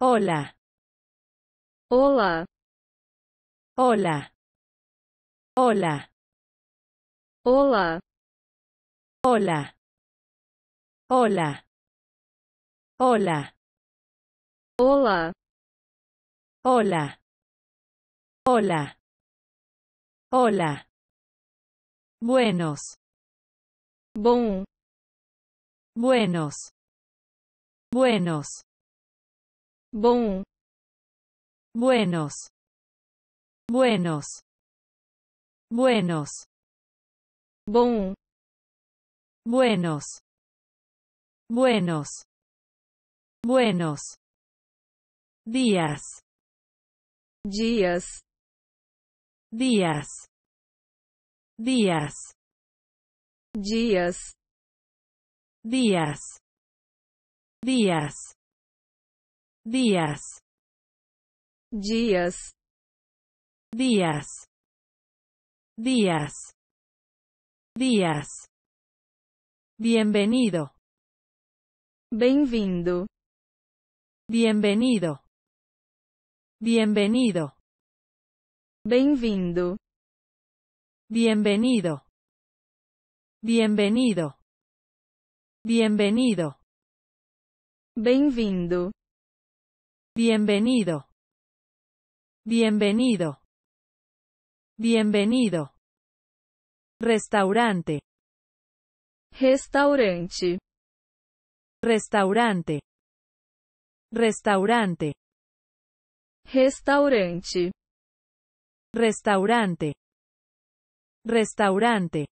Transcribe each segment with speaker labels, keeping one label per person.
Speaker 1: Hola. Hola. Hola. Hola. Hola. Hola. Hola. Hola. Hola. Hola. Hola. Hola. Buenos. Bon. Buenos. Buenos. Bom. Buenos. Buenos. Buenos. bon Buenos. Buenos. Buenos. Días. Días. Días. Días. Días. Días. Días días, días, días, días, días. Bienvenido, bienvenido, bienvenido, bienvenido, bem Bienvenido. bienvenido, bienvenido, bienvenido. Bienvenido. Bienvenido. Bienvenido. Restaurante. Restaurante. Restaurante. Restaurante. Restaurante. Restaurante. Restaurante.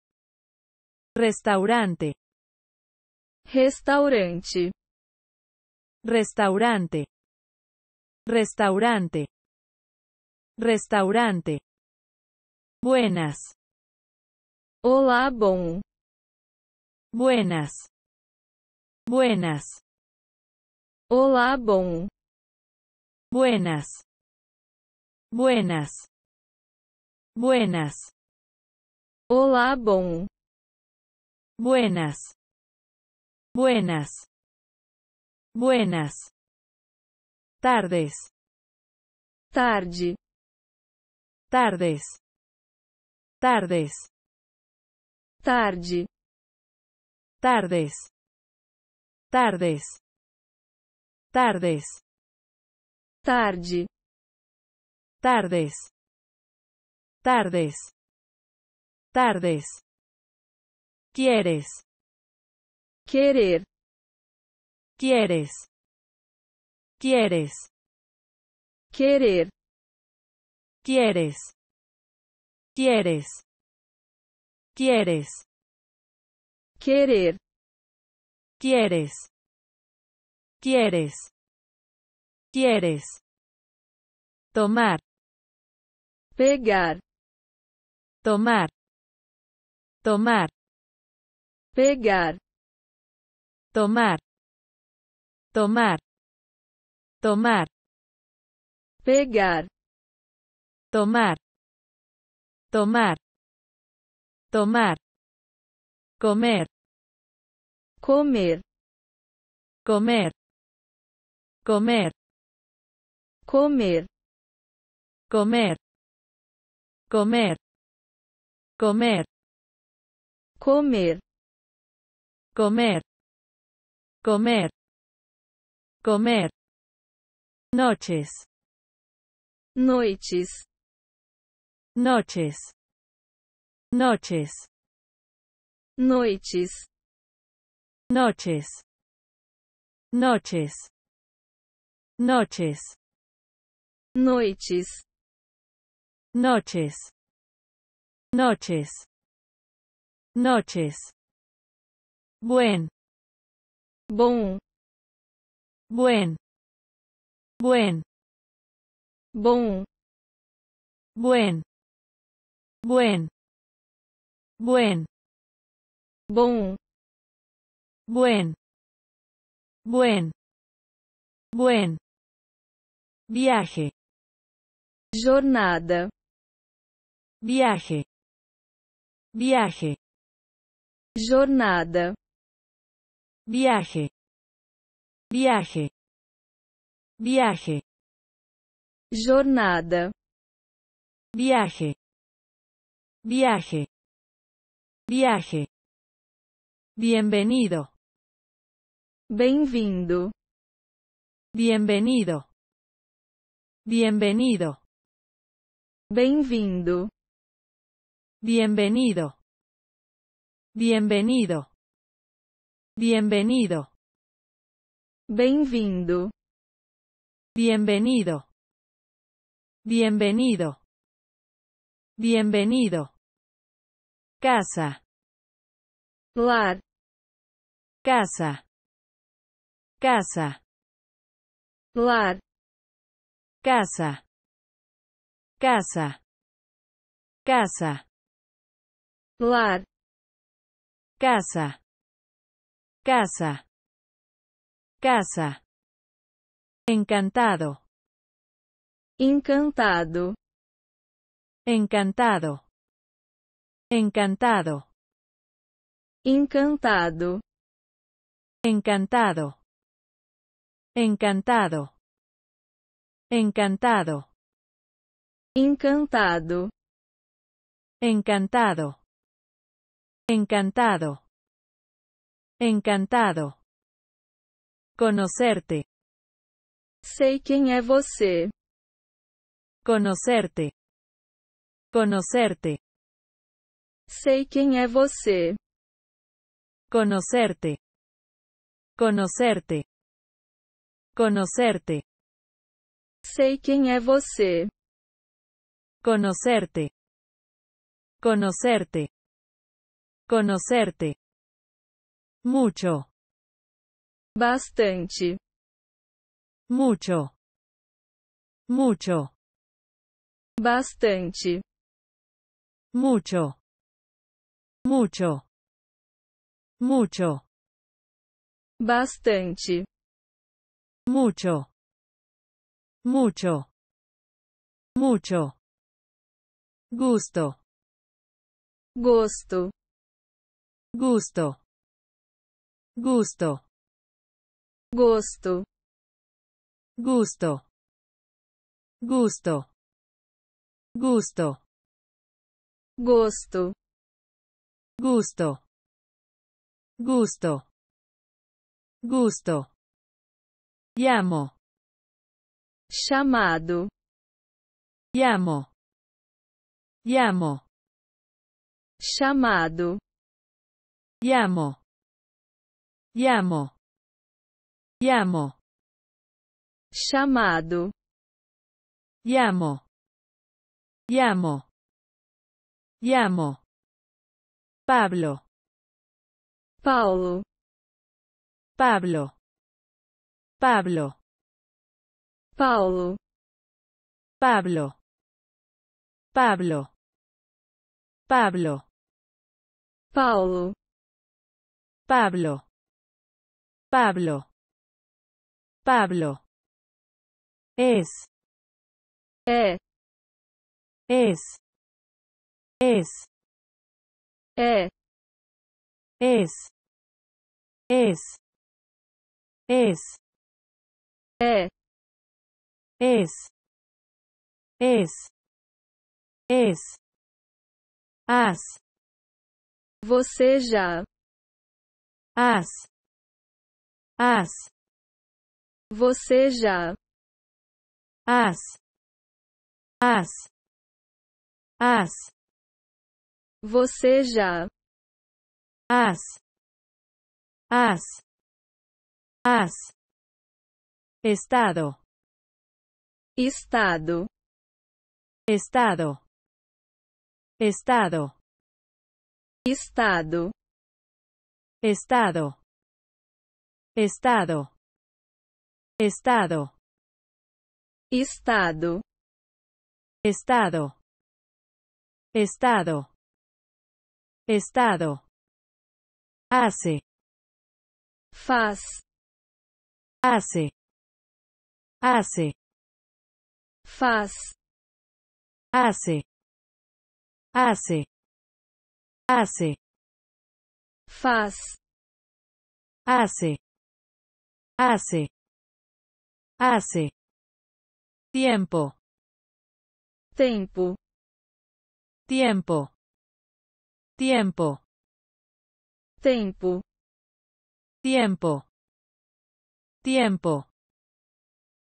Speaker 1: Restaurante. Restaurante. Restaurante. Restaurante. Restaurante. Buenas. Hola bon. Buenas. Buenas. Hola bon. Buenas. Buenas. Buenas. Hola bon. Buenas. Buenas. Buenas. Tardes. Tarde. Tardes. Tardes. Tarde. Tardes. Tardes. Tardes. Tarde. Tardes. Tardes. Tardes. Quieres. Querer. Quieres. Quieres. Querer. Quieres. Quieres. Quieres. Querer. Quieres. Quieres. Quieres. Tomar. Pegar. Tomar. Tomar. Pegar. Tomar. Tomar. Tomar. Pegar. Tomar. Tomar. Tomar. Comer. Comer. Comer. Comer. Comer. Comer. Comer. Comer. Comer. Comer. Comer. Comer. Noches. noches Noches. Noches. noches Noches. Noches. Noches. noches Noches. Noches. Noches. Buen. Bom. Buen. Buen. Bom. Buen. Buen. Buen. Bom. Buen. Buen. Buen. Viaje. Jornada. Viaje. Viaje. Jornada. Viaje. Viaje. Viaje. Jornada. Viaje. Viaje. Viaje. Bienvenido. bienvenido, Bienvenido. Bienvenido. Bienvenido. Bienvenido. Bienvenido. Bienvenido. Bienvenido. Bienvenido. Casa. Lar. Casa. Casa. Lar. Casa. Casa. Casa. Lar. Casa. Casa. Casa. Encantado. Encantado. Encantado. Encantado. Encantado. Encantado. Encantado. Encantado. Encantado. Encantado. Encantado. Encantado. Conocerte. Sei quem é você. Conocerte. Conocerte. Sei quem é você. Conocerte. Conocerte. Conocerte. Sei quem é você. Conocerte. Conocerte. Conocerte. Mucho. Bastante. Mucho. Mucho. Bastante. Mucho. Mucho. Mucho. Bastante. Mucho. Mucho. Mucho. Gusto. gusto Gusto. Gusto. gusto gusto, gusto, gusto, gusto, gusto, gusto, gusto, llamo, chamado, llamo, llamo, chamado, llamo, llamo, llamo chamado llamo llamo llamo Pablo Paulo Pablo Pablo Paulo Pablo Pablo Pablo Paulo Pablo Pablo Pablo es é es es é es es es é es es es as você já as as você já as as as você já as as as estado estado estado estado estado estado estado estado Estado. Estado. Estado. Estado. Hace. Faz. Hace. Hace. Faz. Hace. Hace. Hace. Faz. Hace. Hace. Hace. Tiempo. tiempo Tiempo. Tiempo. Tiempo. Tiempo.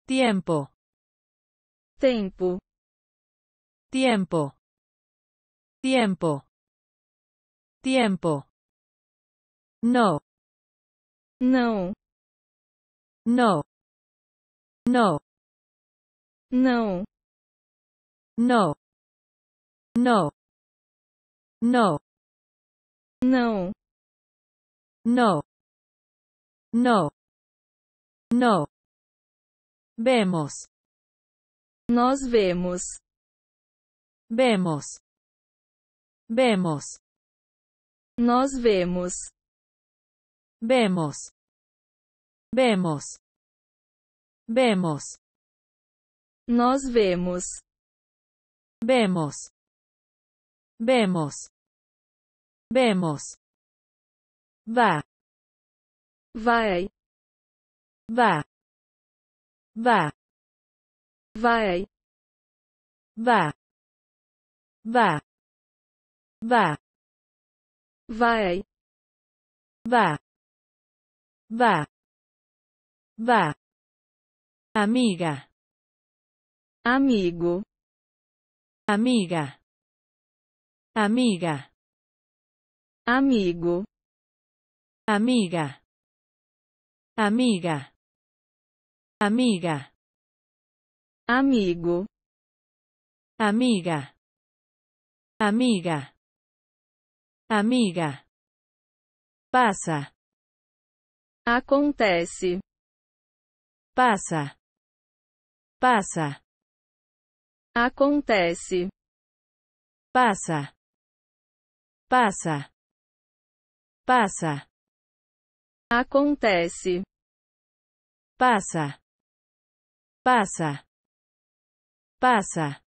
Speaker 1: Tiempo. Tiempo. Tiempo. Tiempo. No. No. No. No no No. No. No. no No. No. No. Vemos. nos vemos. Vemos. Vemos. nos vemos. Vemos. Vemos. Vemos. Nós vemos. Vemos. Vemos. Vemos. Vá. Vai. Vá. Vá. Vai. Vá. Vá. Vá. Vai. Vá. Vá. Vá. Amiga amigo, amiga, amiga, amigo, amiga, amiga, amiga, amigo, amiga, amiga, amiga, passa, acontece, passa, passa Acontece. Passa. Passa. Passa. Acontece. Passa. Passa. Passa.